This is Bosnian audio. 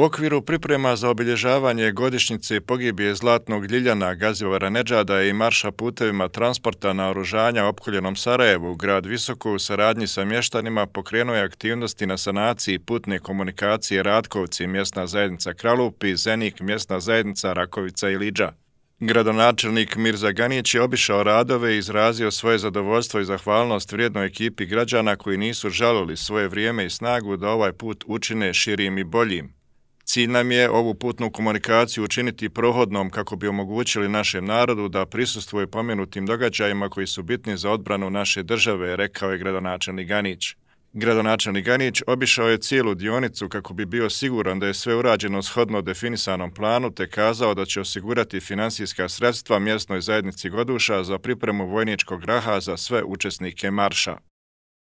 U okviru priprema za obilježavanje godišnjice pogibije Zlatnog Ljiljana, Gazivara Neđada i marša putevima transporta na oružanja opkoljenom Sarajevu, grad Visoko u saradnji sa mještanima pokrenuo je aktivnosti na sanaciji putne komunikacije Radkovci, mjesna zajednica Kralupi, Zenik, mjesna zajednica Rakovica i Lidža. Gradonačelnik Mirza Ganić je obišao radove i izrazio svoje zadovoljstvo i zahvalnost vrijednoj ekipi građana koji nisu žalili svoje vrijeme i snagu da ovaj put učine širim i boljim. Cilj nam je ovu putnu komunikaciju učiniti prohodnom kako bi omogućili našem narodu da prisustvuje pomenutim događajima koji su bitni za odbranu naše države, rekao je gradonačelnik Ganić. Gradonačelnik Ganić obišao je cijelu dionicu kako bi bio siguran da je sve urađeno shodno definisanom planu te kazao da će osigurati finansijska sredstva mjesnoj zajednici Goduša za pripremu vojničkog raha za sve učesnike marša.